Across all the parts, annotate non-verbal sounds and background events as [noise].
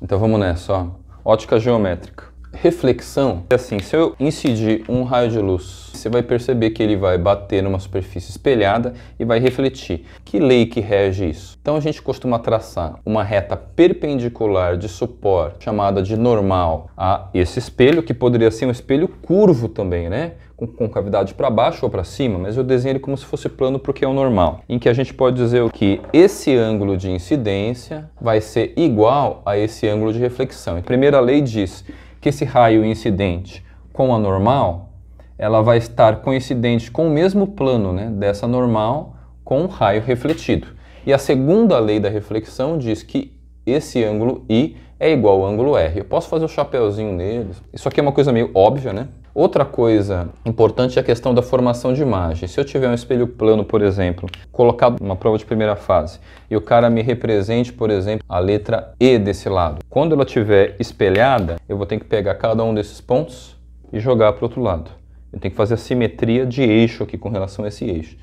Então vamos nessa, ó. Ótica geométrica reflexão, é assim, se eu incidir um raio de luz, você vai perceber que ele vai bater numa superfície espelhada e vai refletir. Que lei que rege isso? Então a gente costuma traçar uma reta perpendicular de suporte, chamada de normal, a esse espelho, que poderia ser um espelho curvo também, né? Com concavidade para baixo ou para cima, mas eu desenho ele como se fosse plano porque é o normal. Em que a gente pode dizer o que esse ângulo de incidência vai ser igual a esse ângulo de reflexão. A primeira lei diz que esse raio incidente com a normal, ela vai estar coincidente com o mesmo plano né, dessa normal com o raio refletido. E a segunda lei da reflexão diz que esse ângulo I é igual ao ângulo R. Eu posso fazer o um chapéuzinho neles. Isso aqui é uma coisa meio óbvia, né? Outra coisa importante é a questão da formação de imagem. Se eu tiver um espelho plano, por exemplo, colocado numa prova de primeira fase, e o cara me represente, por exemplo, a letra E desse lado. Quando ela estiver espelhada, eu vou ter que pegar cada um desses pontos e jogar para o outro lado. Eu tenho que fazer a simetria de eixo aqui com relação a esse eixo.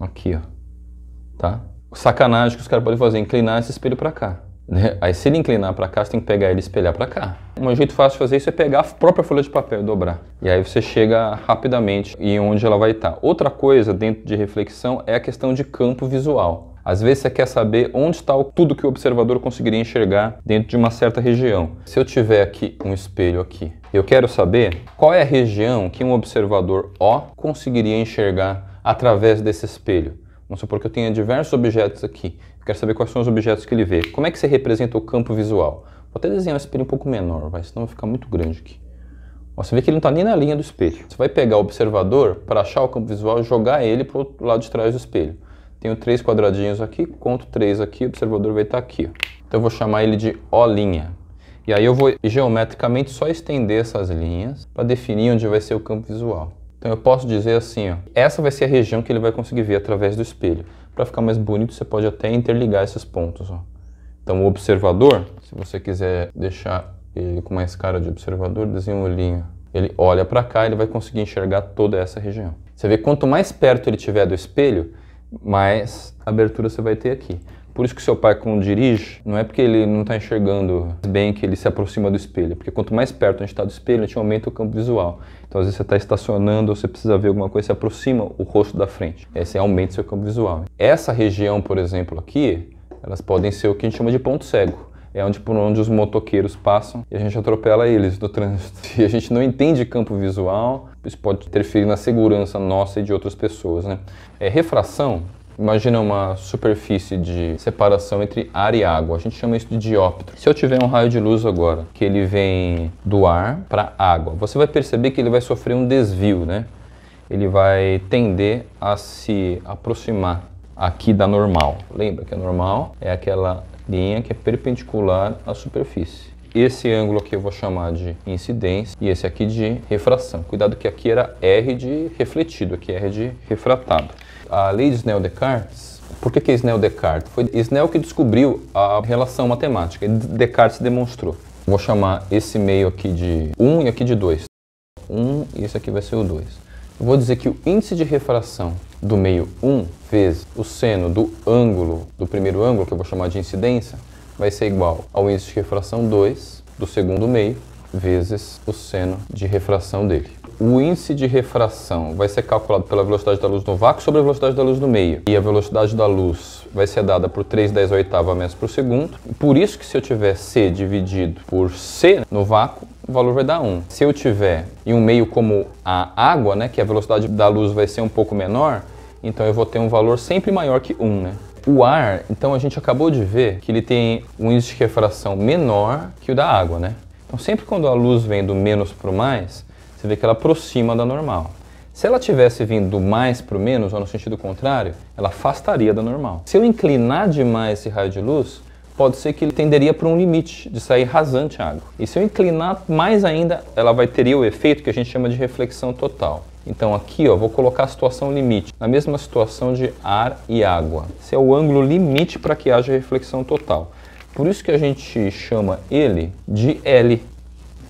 Aqui, ó. Tá? Sacanagem que os caras podem fazer, inclinar esse espelho para cá. Né? Aí se ele inclinar para cá, você tem que pegar ele e espelhar para cá. Um jeito fácil de fazer isso é pegar a própria folha de papel e dobrar. E aí você chega rapidamente em onde ela vai estar. Outra coisa dentro de reflexão é a questão de campo visual. Às vezes você quer saber onde está tudo que o observador conseguiria enxergar dentro de uma certa região. Se eu tiver aqui um espelho aqui, eu quero saber qual é a região que um observador O conseguiria enxergar através desse espelho. Vamos supor que eu tenha diversos objetos aqui. Eu quero saber quais são os objetos que ele vê. Como é que você representa o campo visual? Vou até desenhar um espelho um pouco menor, vai, senão vai ficar muito grande aqui. você vê que ele não está nem na linha do espelho. Você vai pegar o observador para achar o campo visual e jogar ele para o lado de trás do espelho. Tenho três quadradinhos aqui, conto três aqui, o observador vai estar tá aqui. Então eu vou chamar ele de O linha. E aí eu vou geometricamente só estender essas linhas para definir onde vai ser o campo visual. Então eu posso dizer assim, ó, essa vai ser a região que ele vai conseguir ver através do espelho. Para ficar mais bonito, você pode até interligar esses pontos. Ó. Então o observador, se você quiser deixar ele com mais cara de observador, desenha um olhinho. Ele olha para cá, ele vai conseguir enxergar toda essa região. Você vê quanto mais perto ele tiver do espelho, mais abertura você vai ter aqui. Por isso que seu pai, quando dirige, não é porque ele não está enxergando bem que ele se aproxima do espelho. Porque quanto mais perto a gente está do espelho, a gente aumenta o campo visual. Então, às vezes, você está estacionando ou você precisa ver alguma coisa, você aproxima o rosto da frente. Aí você aumenta o seu campo visual. Essa região, por exemplo, aqui, elas podem ser o que a gente chama de ponto cego é onde por onde os motoqueiros passam e a gente atropela eles no [laughs] trânsito. E a gente não entende campo visual, isso pode interferir na segurança nossa e de outras pessoas, né? É, refração Imagina uma superfície de separação entre ar e água. A gente chama isso de dióptro. Se eu tiver um raio de luz agora, que ele vem do ar para a água, você vai perceber que ele vai sofrer um desvio, né? Ele vai tender a se aproximar aqui da normal. Lembra que a normal é aquela linha que é perpendicular à superfície. Esse ângulo aqui eu vou chamar de incidência e esse aqui de refração. Cuidado que aqui era R de refletido, aqui é R de refratado. A lei de Snell-Descartes, por que, que é Snell-Descartes? Foi Snell que descobriu a relação matemática, Descartes demonstrou. Vou chamar esse meio aqui de 1 e aqui de 2. 1 e esse aqui vai ser o 2. Eu vou dizer que o índice de refração do meio 1 vezes o seno do ângulo, do primeiro ângulo, que eu vou chamar de incidência, vai ser igual ao índice de refração 2 do segundo meio vezes o seno de refração dele o índice de refração vai ser calculado pela velocidade da luz no vácuo sobre a velocidade da luz no meio. E a velocidade da luz vai ser dada por 3 10 oitava metros por segundo. Por isso que se eu tiver C dividido por C no vácuo, o valor vai dar 1. Se eu tiver em um meio como a água, né, que a velocidade da luz vai ser um pouco menor, então eu vou ter um valor sempre maior que 1, né? O ar, então a gente acabou de ver que ele tem um índice de refração menor que o da água, né? Então sempre quando a luz vem do menos para o mais, você vê que ela aproxima da normal. Se ela tivesse vindo mais para o menos, ou no sentido contrário, ela afastaria da normal. Se eu inclinar demais esse raio de luz, pode ser que ele tenderia para um limite de sair rasante água. E se eu inclinar mais ainda, ela vai teria o efeito que a gente chama de reflexão total. Então aqui, ó, vou colocar a situação limite, na mesma situação de ar e água. Esse é o ângulo limite para que haja reflexão total. Por isso que a gente chama ele de L,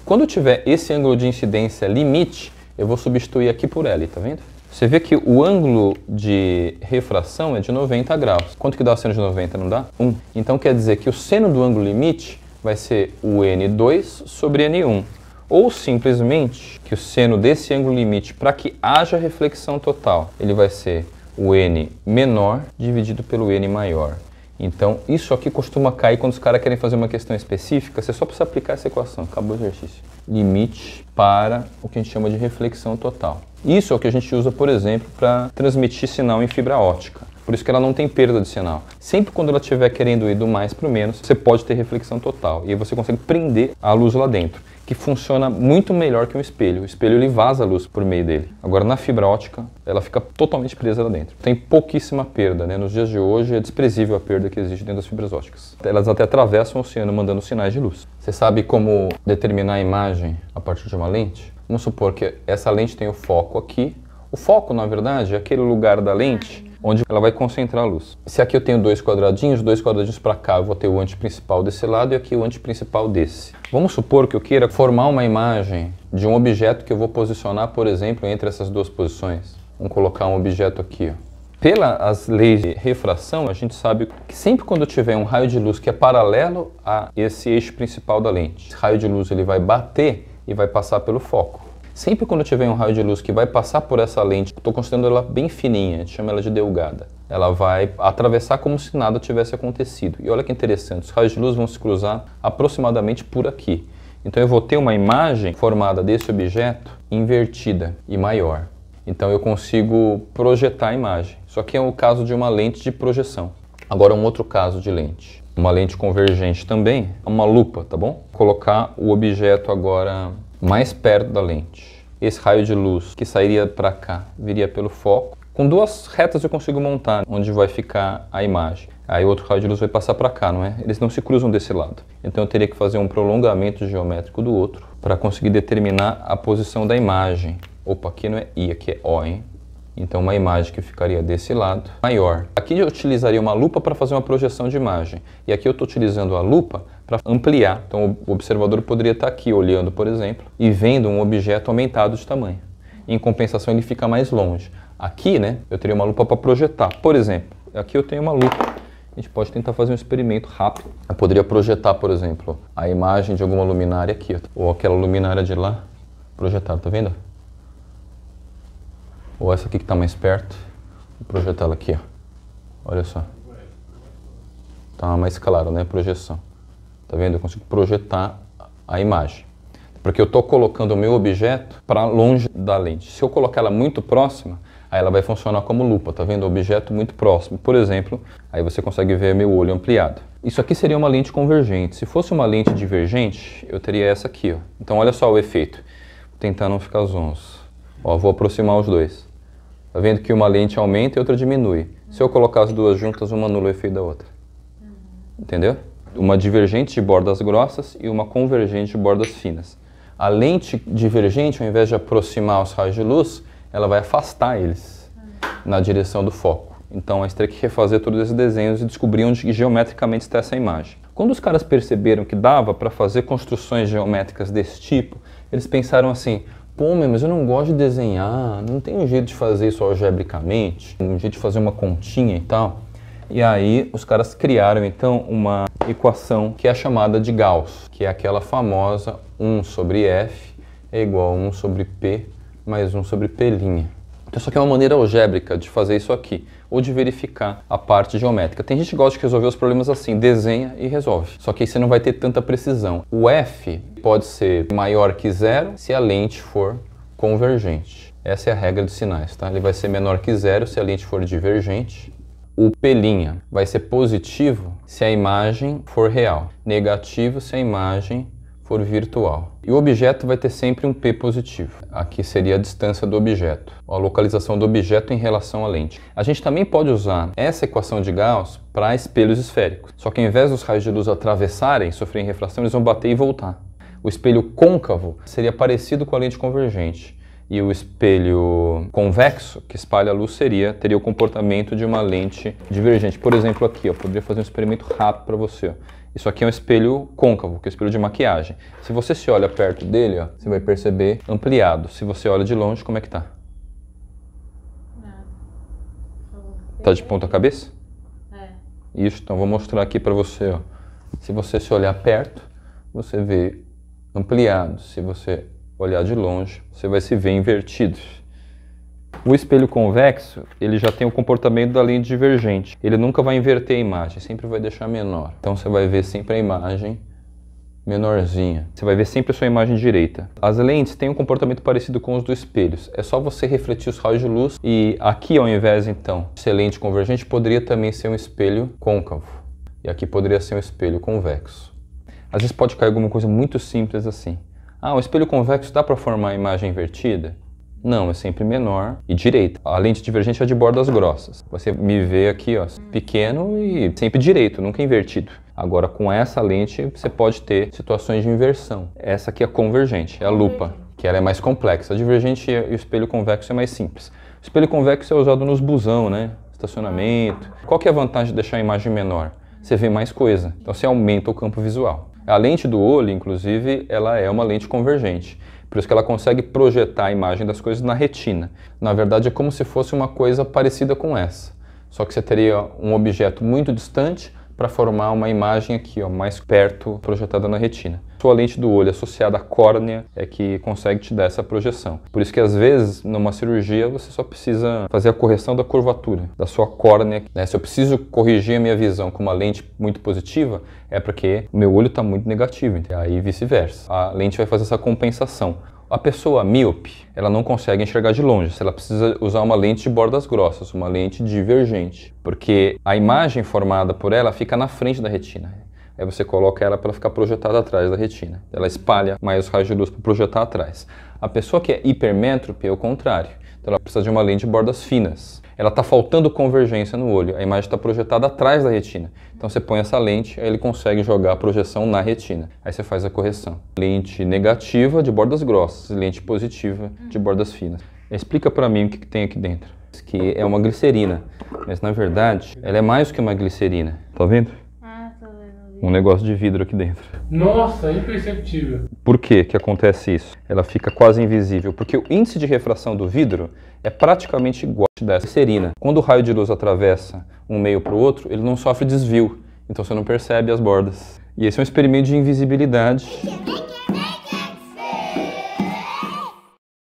quando tiver esse ângulo de incidência limite, eu vou substituir aqui por L, tá vendo? Você vê que o ângulo de refração é de 90 graus. Quanto que dá o seno de 90? Não dá? 1. Então quer dizer que o seno do ângulo limite vai ser o N2 sobre N1. Ou simplesmente que o seno desse ângulo limite, para que haja reflexão total, ele vai ser o N menor dividido pelo N maior. Então, isso aqui costuma cair quando os caras querem fazer uma questão específica, você só precisa aplicar essa equação, acabou o exercício. Limite para o que a gente chama de reflexão total. Isso é o que a gente usa, por exemplo, para transmitir sinal em fibra ótica. Por isso que ela não tem perda de sinal. Sempre quando ela estiver querendo ir do mais para o menos, você pode ter reflexão total. E aí você consegue prender a luz lá dentro que funciona muito melhor que um espelho. O espelho ele vaza a luz por meio dele. Agora na fibra ótica, ela fica totalmente presa lá dentro. Tem pouquíssima perda, né? Nos dias de hoje é desprezível a perda que existe dentro das fibras óticas. Elas até atravessam o oceano mandando sinais de luz. Você sabe como determinar a imagem a partir de uma lente? Vamos supor que essa lente tem o foco aqui. O foco, na verdade, é aquele lugar da lente onde ela vai concentrar a luz. Se aqui eu tenho dois quadradinhos, dois quadradinhos para cá, eu vou ter o antiprincipal desse lado e aqui o antiprincipal desse. Vamos supor que eu queira formar uma imagem de um objeto que eu vou posicionar, por exemplo, entre essas duas posições. Vamos colocar um objeto aqui. Pelas leis de refração, a gente sabe que sempre quando tiver um raio de luz que é paralelo a esse eixo principal da lente, esse raio de luz ele vai bater e vai passar pelo foco. Sempre quando eu tiver um raio de luz que vai passar por essa lente, estou considerando ela bem fininha, a gente chama ela de delgada. Ela vai atravessar como se nada tivesse acontecido. E olha que interessante, os raios de luz vão se cruzar aproximadamente por aqui. Então eu vou ter uma imagem formada desse objeto invertida e maior. Então eu consigo projetar a imagem. Só que é o caso de uma lente de projeção. Agora um outro caso de lente. Uma lente convergente também, uma lupa, tá bom? colocar o objeto agora mais perto da lente. Esse raio de luz que sairia para cá viria pelo foco. Com duas retas eu consigo montar onde vai ficar a imagem. Aí outro raio de luz vai passar para cá, não é? Eles não se cruzam desse lado. Então eu teria que fazer um prolongamento geométrico do outro para conseguir determinar a posição da imagem. Opa, aqui não é I, aqui é O, hein? Então uma imagem que ficaria desse lado, maior. Aqui eu utilizaria uma lupa para fazer uma projeção de imagem. E aqui eu estou utilizando a lupa para ampliar. Então o observador poderia estar tá aqui olhando, por exemplo, e vendo um objeto aumentado de tamanho. Em compensação ele fica mais longe. Aqui, né, eu teria uma lupa para projetar. Por exemplo, aqui eu tenho uma lupa. A gente pode tentar fazer um experimento rápido. Eu poderia projetar, por exemplo, a imagem de alguma luminária aqui, ou aquela luminária de lá projetada, tá vendo? ou essa aqui que está mais perto, vou projetar ela aqui, ó. olha só. Tá mais claro, né, projeção. Tá vendo? Eu consigo projetar a imagem. Porque eu estou colocando o meu objeto para longe da lente. Se eu colocar ela muito próxima, aí ela vai funcionar como lupa, tá vendo? O objeto muito próximo. Por exemplo, aí você consegue ver meu olho ampliado. Isso aqui seria uma lente convergente. Se fosse uma lente divergente, eu teria essa aqui, ó. Então olha só o efeito. Vou tentar não ficar zonzo. Ó, vou aproximar os dois. Tá vendo que uma lente aumenta e outra diminui. Se eu colocar as duas juntas, uma anula o efeito da outra. Entendeu? Uma divergente de bordas grossas e uma convergente de bordas finas. A lente divergente, ao invés de aproximar os raios de luz, ela vai afastar eles na direção do foco. Então a gente tem que refazer todos esses desenhos e descobrir onde geometricamente está essa imagem. Quando os caras perceberam que dava para fazer construções geométricas desse tipo, eles pensaram assim: Pô, mas eu não gosto de desenhar, não tem um jeito de fazer isso algebricamente, um jeito de fazer uma continha e tal. E aí os caras criaram então uma equação que é chamada de Gauss, que é aquela famosa 1 sobre F é igual a 1 sobre P mais 1 sobre P'. Então, só que é uma maneira algébrica de fazer isso aqui ou de verificar a parte geométrica. Tem gente que gosta de resolver os problemas assim, desenha e resolve. Só que aí você não vai ter tanta precisão. O f pode ser maior que zero se a lente for convergente. Essa é a regra de sinais, tá? Ele vai ser menor que zero se a lente for divergente o P' vai ser positivo se a imagem for real, negativo se a imagem for virtual. E o objeto vai ter sempre um P positivo. Aqui seria a distância do objeto, a localização do objeto em relação à lente. A gente também pode usar essa equação de Gauss para espelhos esféricos. Só que ao invés dos raios de luz atravessarem, sofrerem refração, eles vão bater e voltar. O espelho côncavo seria parecido com a lente convergente. E o espelho convexo, que espalha a luz, seria, teria o comportamento de uma lente divergente. Por exemplo, aqui, eu poderia fazer um experimento rápido para você. Ó. Isso aqui é um espelho côncavo, que é um espelho de maquiagem. Se você se olha perto dele, ó, você vai perceber ampliado. Se você olha de longe, como é que tá? Tá de ponta cabeça? É. Isso, então vou mostrar aqui para você, ó. Se você se olhar perto, você vê ampliado. Se você olhar de longe, você vai se ver invertido. O espelho convexo, ele já tem o comportamento da linha divergente. Ele nunca vai inverter a imagem, sempre vai deixar menor. Então você vai ver sempre a imagem menorzinha. Você vai ver sempre a sua imagem direita. As lentes têm um comportamento parecido com os dos espelhos. É só você refletir os raios de luz e aqui ao invés então de ser lente convergente, poderia também ser um espelho côncavo. E aqui poderia ser um espelho convexo. Às vezes pode cair alguma coisa muito simples assim. Ah, o espelho convexo dá para formar a imagem invertida? Não, é sempre menor e direita. A lente divergente é de bordas grossas. Você me vê aqui, ó, pequeno e sempre direito, nunca invertido. Agora, com essa lente, você pode ter situações de inversão. Essa aqui é convergente, é a lupa, que ela é mais complexa. A divergente e o espelho convexo é mais simples. O espelho convexo é usado nos busão, né? Estacionamento. Qual que é a vantagem de deixar a imagem menor? Você vê mais coisa, então você aumenta o campo visual. A lente do olho, inclusive, ela é uma lente convergente. Por isso que ela consegue projetar a imagem das coisas na retina. Na verdade, é como se fosse uma coisa parecida com essa. Só que você teria um objeto muito distante para formar uma imagem aqui, ó, mais perto, projetada na retina. Sua lente do olho associada à córnea é que consegue te dar essa projeção. Por isso que às vezes, numa cirurgia, você só precisa fazer a correção da curvatura da sua córnea. Né? Se eu preciso corrigir a minha visão com uma lente muito positiva, é porque meu olho está muito negativo, e aí vice-versa. A lente vai fazer essa compensação. A pessoa míope, ela não consegue enxergar de longe, se ela precisa usar uma lente de bordas grossas, uma lente divergente, porque a imagem formada por ela fica na frente da retina. Aí você coloca ela para ela ficar projetada atrás da retina. Ela espalha mais os raios de luz para projetar atrás. A pessoa que é hipermétrope é o contrário. Então ela precisa de uma lente de bordas finas. Ela está faltando convergência no olho, a imagem está projetada atrás da retina. Então você põe essa lente, aí ele consegue jogar a projeção na retina. Aí você faz a correção. Lente negativa de bordas grossas, lente positiva de bordas finas. Explica para mim o que, que tem aqui dentro. Que é uma glicerina, mas na verdade ela é mais que uma glicerina. Tá vendo? um negócio de vidro aqui dentro. Nossa, imperceptível. Por que que acontece isso? Ela fica quase invisível, porque o índice de refração do vidro é praticamente igual ao da serina. Quando o raio de luz atravessa um meio para o outro, ele não sofre desvio, então você não percebe as bordas. E esse é um experimento de invisibilidade.